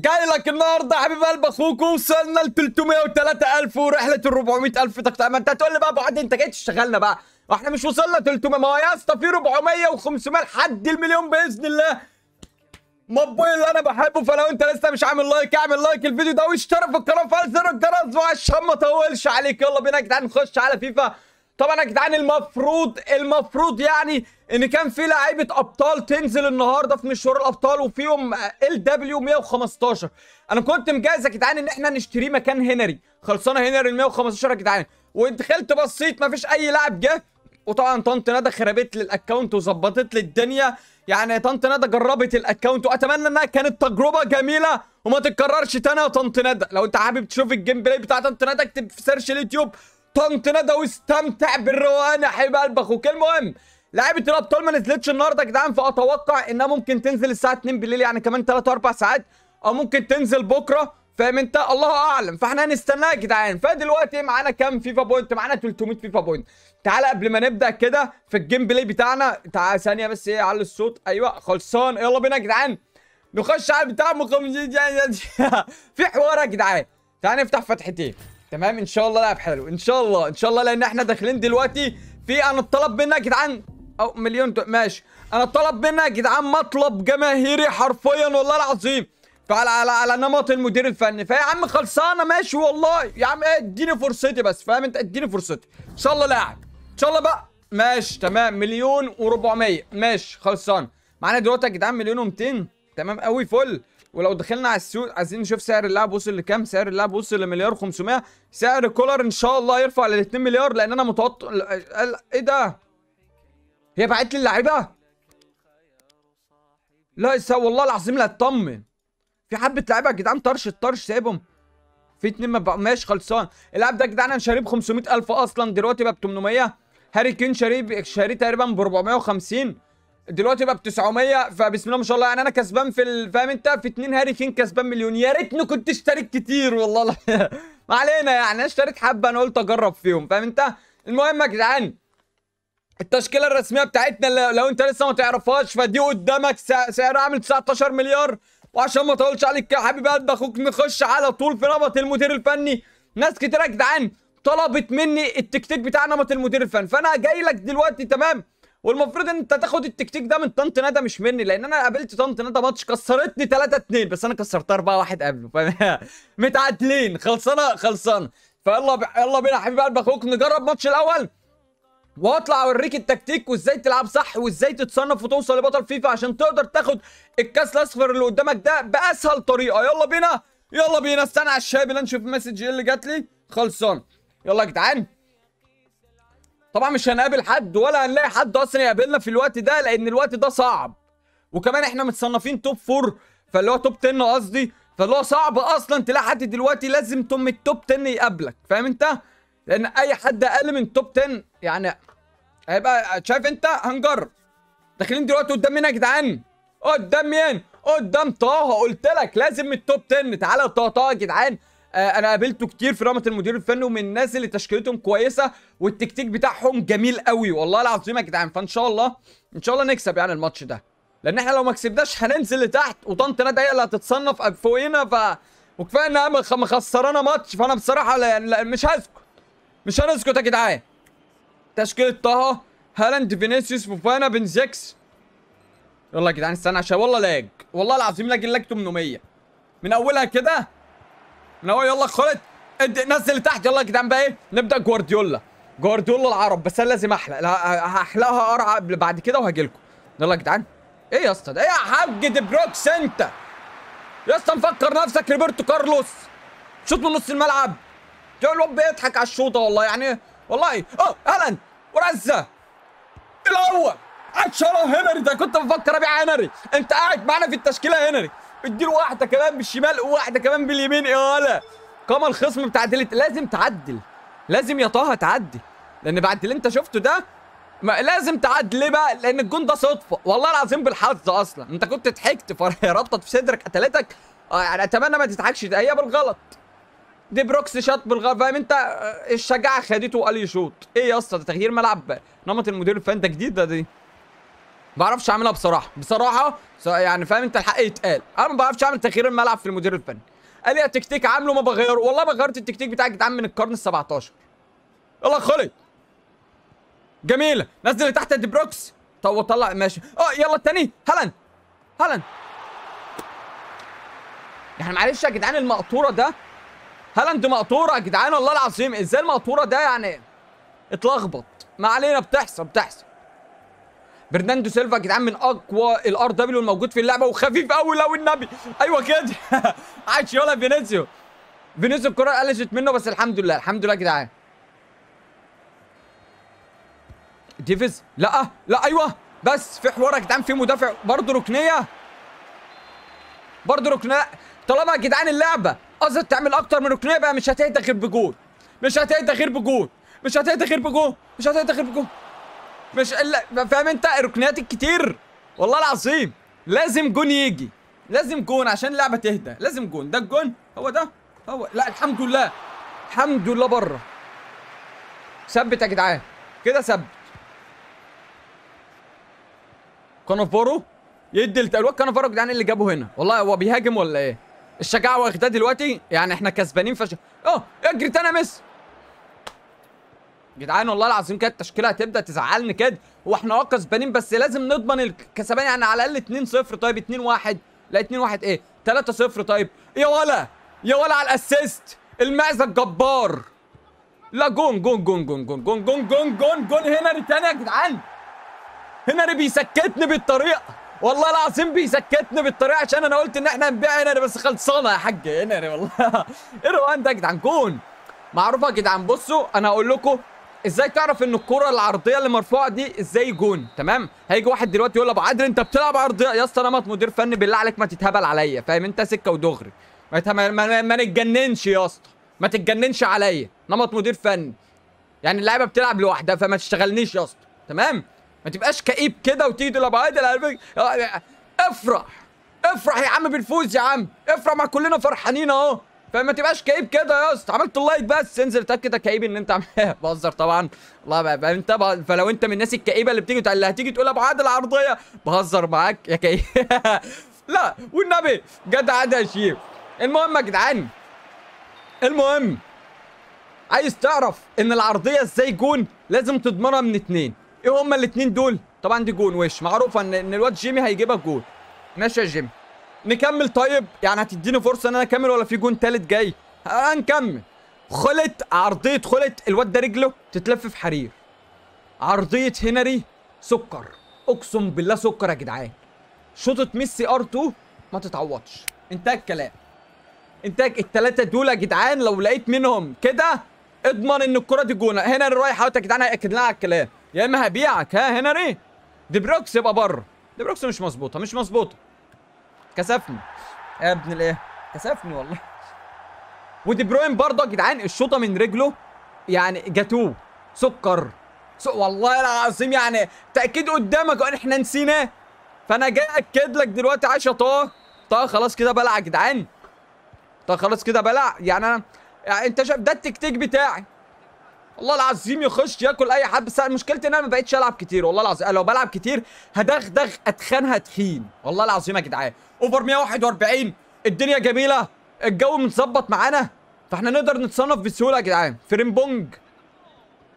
جاي لك النهارده حبيب قلب اخوك وصلنا ل 303000 ورحله ال 400000 تقطيع ما انت هتقول لي بقى ابو عدي انت جاي تشتغلنا بقى واحنا مش وصلنا 300 ما هو يا اسطى في 400 و500 لحد المليون باذن الله مبوي اللي انا بحبه فلو انت لسه مش عامل لايك اعمل لايك الفيديو ده واشترك في القناه وفعل زر الجرس عشان ما اطولش عليك يلا بينا يا جدعان نخش على فيفا طبعا يا جدعان المفروض المفروض يعني ان كان في لعيبه ابطال تنزل النهارده في مشوار الابطال وفيهم ال دبليو 115 انا كنت مجهز يا جدعان ان احنا نشتريه مكان هنري خلصانه هنري ال 115 يا جدعان ودخلت بصيت فيش اي لاعب جه وطبعا طنط ندى خربت لي الاكونت وظبطت لي الدنيا يعني طنط ندى جربت الاكونت واتمنى انها كانت تجربه جميله وما تتكررش تاني يا طنط ندى لو انت حابب تشوف الجيم بلاي بتاع طنط ندى اكتب في سيرش اليوتيوب طنط ندى واستمتع بالروقان يا حبيب قلبك اوكي المهم لعيبه الابطال ما نزلتش النهارده يا جدعان فاتوقع انها ممكن تنزل الساعه 2 بالليل يعني كمان 3 و4 ساعات او ممكن تنزل بكره فاهم انت الله اعلم فاحنا هنستناها يا جدعان فدلوقتي معانا كام فيفا بوينت معانا 300 فيفا بوينت تعالى قبل ما نبدا كده في الجيم بلاي بتاعنا تعالى ثانيه بس ايه على الصوت ايوه خلصان يلا بينا يا جدعان نخش على بتاع مقام في حوار يا جدعان تعالى نفتح فتحتين تمام ان شاء الله لعب حلو ان شاء الله ان شاء الله لان احنا داخلين دلوقتي في انا اتطلب منك يا جدعان او مليون دو... ماشي انا اتطلب منك يا جدعان مطلب جماهيري حرفيا والله العظيم فعلى على على نمط المدير الفني فيا عم خلصانه ماشي والله يا عم ايه اديني فرصتي بس فاهم انت اديني فرصتي ان شاء الله لاعب ان شاء الله بقى ماشي تمام مليون و400 ماشي خلصان معانا دلوقتي يا جدعان مليون و200 تمام قوي فل ولو دخلنا على السوق عايزين نشوف سعر اللاعب وصل لكام سعر اللاعب وصل لمليار و 500 سعر كولر ان شاء الله يرفع ل 2 مليار لان انا متوتر ايه ده هي بعت لي اللعيبه لا والله العظيم لا اطمن في حبه لعيبه يا جدعان طرش الطرش سايبهم في اتنين ما ماشي خلصان اللاعب ده يا جدعان انا شاريه ب 500000 اصلا دلوقتي بقى ب 800 هاري كين شاريه شاريه تقريبا ب 450 دلوقتي بقى ب 900 فبسم الله ما شاء الله يعني انا كسبان في فاهم انت في اثنين هاري كين كسبان مليون يا ريتني كنت اشتريت كتير والله ما علينا يعني اشترك اشتريت حبه انا قلت اجرب فيهم فاهم انت المهم يا جدعان التشكيله الرسميه بتاعتنا لو انت لسه ما تعرفهاش فدي قدامك سعرها عامل 19 مليار وعشان ما اطولش عليك يا حبيبي قلب اخوك نخش على طول في نمط المدير الفني ناس كتير يا جدعان طلبت مني التكتيك بتاع نمط المدير الفني فانا جاي لك دلوقتي تمام والمفروض ان انت تاخد التكتيك ده من طنط ندى مش مني لان انا قابلت طنط ندى ماتش كسرتني 3 2 بس انا كسرتها 4 1 قبله فاهم متعادلين خلصانه خلصانه فيلا ب... يلا بينا يا حبيبي قلب اخوك نجرب ماتش الاول واطلع اوريك التكتيك وازاي تلعب صح وازاي تتصنف وتوصل لبطل فيفا عشان تقدر تاخد الكاس الاصفر اللي قدامك ده باسهل طريقه يلا بينا يلا بينا استنى على الشاي بلا نشوف المسج إيه اللي جات لي خلصان يلا يا جدعان طبعا مش هنقابل حد ولا هنلاقي حد اصلا يقابلنا في الوقت ده لان الوقت ده صعب وكمان احنا متصنفين توب فور فاللي هو توب 10 قصدي فاللي هو صعب اصلا تلاقي حد دلوقتي لازم توم التوب 10 يقابلك فاهم انت لان اي حد اقل من توب 10 يعني هيبقى شايف انت هنجرب داخلين دلوقتي قدام مين يا جدعان قدام مين قدام طه قلت لك لازم من التوب 10 تعالى طه طه يا جدعان آه، انا قابلته كتير في رامه المدير الفني ومن الناس اللي تشكيلتهم كويسه والتكتيك بتاعهم جميل قوي والله العظيم يا جدعان فان شاء الله ان شاء الله نكسب يعني الماتش ده لان احنا لو ما كسبناش هننزل لتحت وطنط نادي هي اللي هتتصنف فوقينا ف وكفايه انها مخسرانه ماتش فانا بصراحه لا لا مش هسكت مش هنسكت يا جدعان تشكيله طه هالاند فينيسيوس فوفانا بنزيكس يلا يا جدعان استنى عشان والله لاج والله العظيم لاج اللاج 800 من اولها كده من هو يلا خلت نزل تحت يلا يا جدعان بقى ايه نبدا جوارديولا جوارديولا العرب بس انا لازم احلق هحلقها قرعه بعد كده وهاجي لكم يلا يا جدعان ايه يا اسطى ايه يا حاج دي بروكس انت يا اسطى مفكر نفسك ريبرتو كارلوس شوط من نص الملعب يا الواد بيضحك على الشوطه والله يعني والله اه هالاند ورزه الاول عشرة هنري ده كنت مفكر ابيع هنري انت قاعد معانا في التشكيله هنري اديله واحده كمان بالشمال وواحده كمان باليمين يا ولا قام الخصم بتاع ديليت لازم تعدل لازم يا طه تعدي لان بعد اللي انت شفته ده ما لازم تعدل ليه بقى لان الجون ده صدفه والله العظيم بالحظ اصلا انت كنت ضحكت ربطت في صدرك قتلتك يعني اتمنى ما تضحكش ده هي بالغلط دي بروكس شاط بالغلط فاهم انت آه، الشجاعه خدته وقال يشوط ايه يا اسطى ده تغيير ملعب نمط المدير الفني ده جديد ده دي ما بعرفش اعملها بصراحه بصراحه يعني فاهم انت الحق يتقال انا ما بعرفش اعمل تغيير الملعب في المدير الفني قال لي التكتيك عامله ما بغيره والله ما غيرت التكتيك بتاعك جدعان من القرن ال 17 يلا خلق جميله نزل لتحت دي بروكس طب وطلع ماشي اه يلا التاني هالاند هالاند يعني معلش يا جدعان المقطوره ده هالاند مقطوره يا جدعان والله العظيم ازاي المقطوره ده يعني اتلخبط ما علينا بتحصل بتحصل برناندو سيلفا يا جدعان من اقوى الار دبليو الموجود في اللعبه وخفيف قوي لو النبي ايوه كده عايش يلا فينيسيو فينيسيو الكره قلشت منه بس الحمد لله الحمد لله يا جدعان ديفيز لا لا ايوه بس في حوار يا جدعان في مدافع برضه ركنيه برضه ركنيه طالما يا جدعان اللعبه قصدت تعمل اكتر من ركنيه بقى مش هتهدى غير بجول مش هتهدى غير بجول مش هتهدى غير بجول مش هتهدى غير بجول مش الا فاهم انت الركنيات الكتير والله العظيم لازم جون يجي لازم جون عشان اللعبه تهدى لازم جون ده الجون هو ده هو لا الحمد لله الحمد لله بره ثبت يا جدعان كده ثبت كانفارو يدي الواد كانافارو يا جدعان اللي جابه هنا والله هو بيهاجم ولا ايه الشجاعه واخداه دلوقتي يعني احنا كسبانين فش اه اجري تاني يا ميسي جدعان والله العظيم كده التشكيله هتبدا تزعلني كده واحنا اه كسبانين بس لازم نضمن الكسبان يعني على الاقل 2-0 طيب 2-1 لا 2-1 ايه 3-0 طيب يا ولا يا ولا على الاسيست المعزه الجبار لا جون جون جون جون جون جون جون جون جون جون هنري تاني يا جدعان هنري بيسكتني بالطريقه والله العظيم بيسكتني بالطريقه عشان انا قلت ان احنا هنبيع هنري بس خلصانه يا حاج هنري والله ايه الروان ده يا جدعان جون معروفه يا جدعان بصوا انا هقول لكم ازاي تعرف ان الكره العرضيه اللي مرفوعه دي ازاي جون تمام هيجي واحد دلوقتي يقول ابو عادل انت بتلعب عرضيه يا اسطى انا مدير فني بالله عليك ما تتهبل عليا فاهم انت سكه ودغري ما, ما, ما نتجننش يا اسطى ما تتجننش عليا نمط مدير فني يعني اللعيبه بتلعب لوحدها فما تشتغلنيش يا اسطى تمام ما تبقاش كئيب كده وتيجي تقول ابو عادل اه، افرح افرح يا عم بالفوز يا عم افرح ما كلنا فرحانين اهو فما تبقاش كئيب كده يا اسطى عملت اللايك بس انزل اتاكد كئيب ان انت بهزر طبعا الله بقى انت بقى فلو انت من الناس الكئيبه اللي بتيجي اللي هتيجي تقول ابو عادل عرضيه بهزر معاك يا كئيب لا والنبي جدع عادي يا شيف المهم يا جدعان المهم عايز تعرف ان العرضيه ازاي جون لازم تضمنها من اتنين ايه هما الاتنين دول طبعا دي جون وش معروفه ان الواد جيمي هيجيبها جون ماشي يا جيمي نكمل طيب يعني هتديني فرصه ان انا اكمل ولا في جون ثالث جاي هنكمل خلت عرضيه خلت الواد ده رجله تتلف في حرير عرضيه هنري سكر اقسم بالله سكر يا جدعان شوطه ميسي ار 2 ما تتعوضش انتهى الكلام انتهى الثلاثه دول يا جدعان لو لقيت منهم كده اضمن ان الكره دي جونه هنري رايح اوت يا جدعان هياكد لها على الكلام يا اما هبيعك ها هنري دي بروكس يبقى بره دي بروكس مش مظبوطه مش مظبوطه كسفني يا ابن الايه كسفني والله ودي بروين برضه يا جدعان الشوطه من رجله يعني جاتوه سكر والله العظيم يعني تاكيد قدامك احنا نسيناه فانا جاي اكد لك دلوقتي يا طه طه خلاص كده بلع يا جدعان طه خلاص كده بلع يعني انا يعني انت شايف ده التكتيك بتاعي والله العظيم يخش ياكل اي حد بس مشكلتي ان انا ما بقتش العب كتير والله العظيم لو بلعب كتير هدغدغ اتخان تخين والله العظيم يا جدعان اوفر 141 الدنيا جميله الجو متظبط معانا فاحنا نقدر نتصنف بسهوله يا جدعان بونج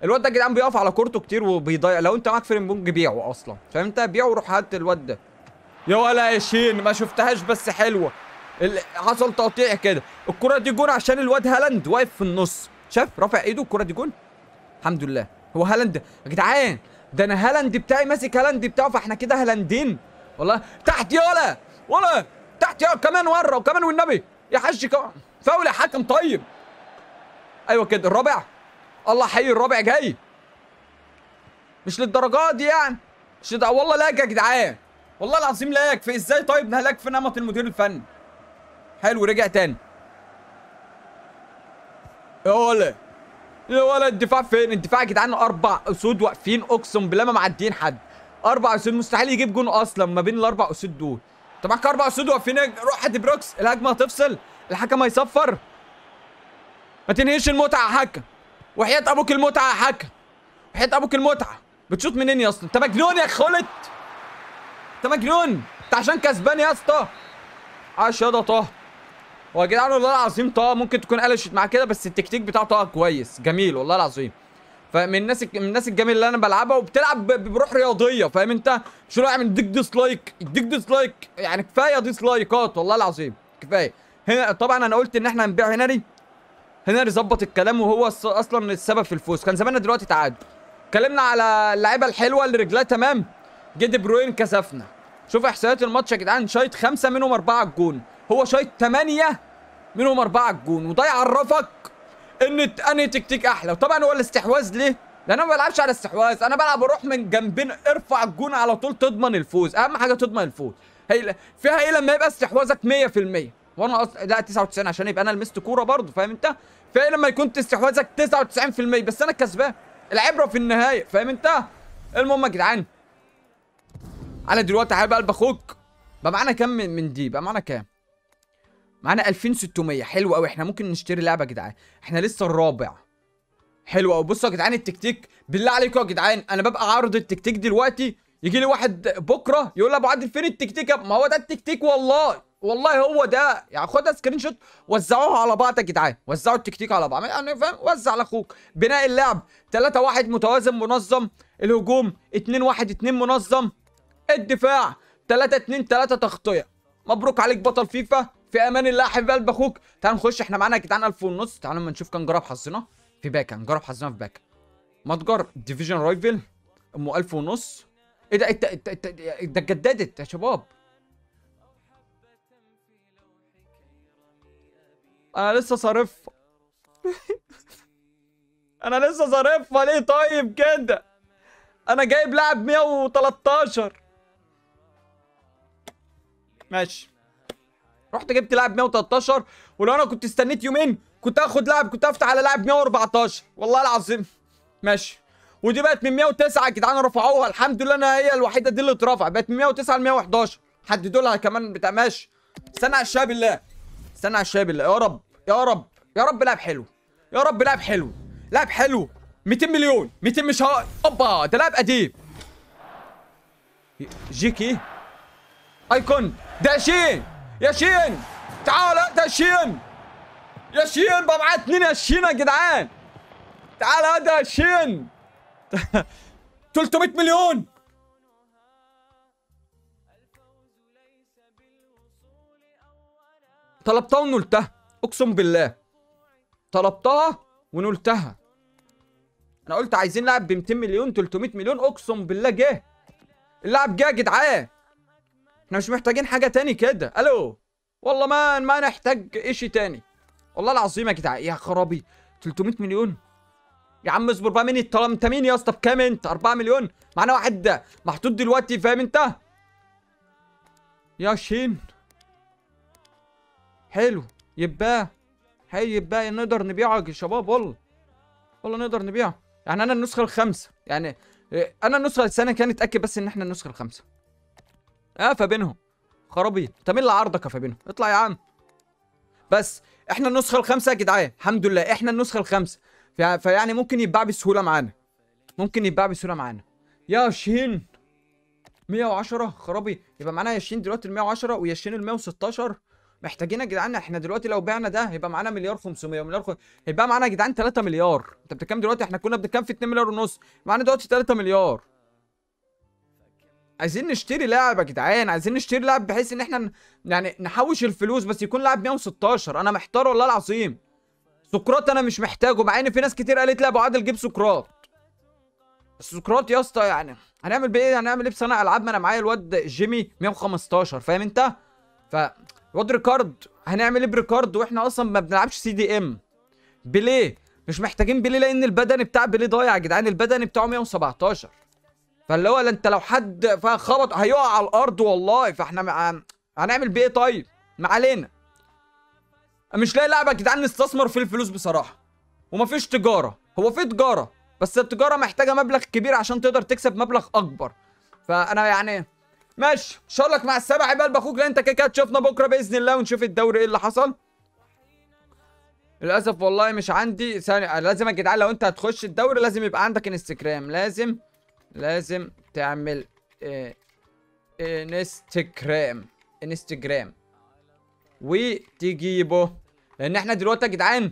الواد ده يا جدعان بيقف على كورته كتير وبيضيع لو انت معاك بونج بيعه اصلا فهمت بيعه وروح هات الواد ده يا ولا يا شين ما شفتهاش بس حلوه حصل تقطيع كده الكره دي جون عشان الواد هالاند واقف في النص شاف رافع ايده الكره دي جون الحمد لله هو هالاند يا جدعان ده انا هالاند بتاعي ماسك هالاند بتاعه فاحنا كده هالاندين والله تحت يالا ولا تحت يالا كمان ورا وكمان والنبي يا حاج فاول يا حاكم طيب ايوه كده الرابع الله حي الرابع جاي مش للدرجات دي يعني مش ده والله لاج يا جدعان والله العظيم لاج في ازاي طيب نهلاك في نمط المدير الفني حلو رجع تاني يا ولا يا ولا الدفاع فين الدفاع يا جدعان اربع اسود واقفين اقسم بالله ما معديين حد اربع اسود مستحيل يجيب جون اصلا ما بين الاربع اسود دول انت معاك اربع اسود واقفين روح دي بروكس الهجمه هتفصل الحكم هيصفر ما تنهيش المتعه يا حكم وحياه ابوك المتعه يا حكم وحياه ابوك المتعه بتشوط منين يا اسطى انت مجنون يا خلت انت مجنون انت عشان كسبان يا اسطى عاش يا ده طه هو يا جدعان والله العظيم طه ممكن تكون قلشت معاه كده بس التكتيك بتاع طه كويس جميل والله العظيم فمن الناس من الناس الجميله اللي انا بلعبها وبتلعب بروح رياضيه فاهم انت شو رايك من ديك ديسلايك ديك ديسلايك يعني كفايه ديسلايكات والله العظيم كفايه هنا طبعا انا قلت ان احنا هنبيع هنري هنري ظبط الكلام وهو اصلا السبب في الفوز كان زماننا دلوقتي تعادل اتكلمنا على اللعيبه الحلوه اللي رجلها تمام جدي بروين كسفنا شوف احصائيات الماتش يا جدعان شايط خمسه منهم اربعه الجون هو شايط 8 منهم أربعة الجون وده يعرفك إن أنهي تكتيك أحلى وطبعا هو الاستحواذ ليه؟ لأن أنا ما بلعبش على استحواذ أنا بلعب أروح من جنبين ارفع الجون على طول تضمن الفوز أهم حاجة تضمن الفوز هي فيها إيه لما يبقى استحواذك 100% وانا اصلا لا 99 عشان يبقى انا لمست كوره برضه فاهم انت؟ فايه لما يكون استحواذك 99% بس انا كسبان العبره في النهايه فاهم انت؟ المهم يا جدعان انا دلوقتي حابب قلب اخوك بقى معانا كام من دي؟ بقى معانا كام؟ معانا 2600 حلو قوي احنا ممكن نشتري لعبه يا جدعان احنا لسه الرابع حلو قوي بصوا يا جدعان التكتيك بالله عليكم يا جدعان انا ببقى عارض التكتيك دلوقتي يجي لي واحد بكره يقول لي ابو عادل فين التكتيك ما هو ده التكتيك والله والله هو ده يعني خدها سكرين شوت وزعوها على بعض يا جدعان وزعوا التكتيك على بعض يعني فاهم وزع لاخوك بناء اللعب 3 1 متوازن منظم الهجوم 2 1 2 منظم الدفاع 3 2 3 تغطيه مبروك عليك بطل فيفا في امان الله احب قلب اخوك تعال نخش احنا معانا يا جدعان 1000 ونص تعالوا اما نشوف كان جرب حظنا في باكا نجرب حظنا في باكا متجر ديفيجن رايفل امه 1000 ونص ايه ده انت انت انت ده اتجددت إيه إيه إيه يا شباب انا لسه صارف انا لسه صارفها ليه طيب كده انا جايب لاعب 113 ماشي رحت جبت لاعب 113 ولو انا كنت استنيت يومين كنت هاخد لاعب كنت هفتح على لاعب 114 والله العظيم ماشي ودي بقت من 109 يا جدعان رفعوها الحمد لله انا هي الوحيده دي اللي اترفع بقت من 109 ل 111 حددوا لها كمان بتاع ماشي استنى على الشباب الله استنى على الشباب الله يا رب يا رب يا رب لاعب حلو يا رب لاعب حلو لاعب حلو 200 مليون 200 مش ها اوبا ده لاعب قديم جيكي ايكون ده شيء ياشين تعال انت ياشين ياشين بقى معايا ببعت ياشين يا جدعان تعال انت ياشين 300 مليون طلبتها ونلتها اقسم بالله طلبتها ونلتها انا قلت عايزين لاعب ب 200 مليون 300 مليون اقسم بالله جه اللاعب جه يا جدعان احنا مش محتاجين حاجة تاني كده الو والله ما ما نحتاج اشي تاني والله العظيم يا جدع يا خرابي 300 مليون يا عم اصبر بقى مين الطلب انت مين يا اسطى بكام انت 4 مليون معانا واحد محطوط دلوقتي فاهم انت يا شين حلو يبقى حلو يبقى نقدر نبيعه يا شباب والله والله نقدر نبيعه يعني انا النسخه الخامسه يعني إيه، انا النسخه السنه كانت اتاكد بس ان احنا النسخه الخامسه قافه بينهم خرابيط انت مين اللي عرضك قافه بينهم اطلع يا عم بس احنا النسخه الخامسه يا جدعان الحمد لله احنا النسخه الخامسه فيعني ممكن يتباع بسهوله معانا ممكن يتباع بسهوله معانا يا شين 110 خرابي يبقى معانا يا شين دلوقتي ال 110 ويا شين ال 116 محتاجين يا جدعان احنا دلوقتي لو بعنا ده هيبقى معانا مليار 500 ومليار خ... هيبقى معانا يا جدعان 3 مليار انت بتتكلم دلوقتي احنا كنا بنتكلم في 2 مليار ونص معانا دلوقتي 3 مليار عايزين نشتري لاعب يا جدعان عايزين نشتري لاعب بحيث ان احنا يعني نحوش الفلوس بس يكون لاعب 116 انا محتار والله العظيم سقراط انا مش محتاجه مع ان في ناس كتير قالت لي ابو عادل جيب سقراط بس سقراط يا اسطى يعني هنعمل بايه هنعمل ايه بصنع العاب ما انا معايا الواد جيمي 115 فاهم انت ف الواد ريكارد هنعمل ايه بريكارد واحنا اصلا ما بنلعبش سي دي ام بليه مش محتاجين بليه لان البدني بتاع بليه ضايع يا جدعان البدني بتاعه 117 فاللي هو انت لو حد خبط هيقع على الارض والله فاحنا مع... هنعمل بيه إيه طيب ما علينا مش لاقي لعبه يا جدعان نستثمر في الفلوس بصراحه ومفيش تجاره هو في تجاره بس التجاره محتاجه مبلغ كبير عشان تقدر تكسب مبلغ اكبر فانا يعني ماشي ان شاء الله مع السبع عبال باخوك لان انت كده كده تشوفنا بكره باذن الله ونشوف الدوري ايه اللي حصل للاسف والله مش عندي ثانيه لازم يا جدعان لو انت هتخش الدوري لازم يبقى عندك انستجرام لازم لازم تعمل آه، آه، انستجرام انستجرام وتجيبه لان احنا دلوقتي يا جدعان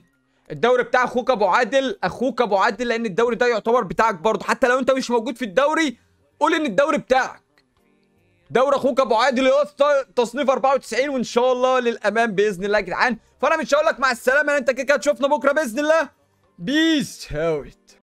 الدوري بتاع اخوك ابو عادل اخوك ابو عادل لان الدوري ده يعتبر بتاعك برضه حتى لو انت مش موجود في الدوري قول ان الدوري بتاعك دوري اخوك ابو عادل يا اسطى تصنيف 94 وان شاء الله للامان باذن الله يا جدعان فانا مش هقول لك مع السلامه انت كده كده تشوفنا بكره باذن الله بيس هاوت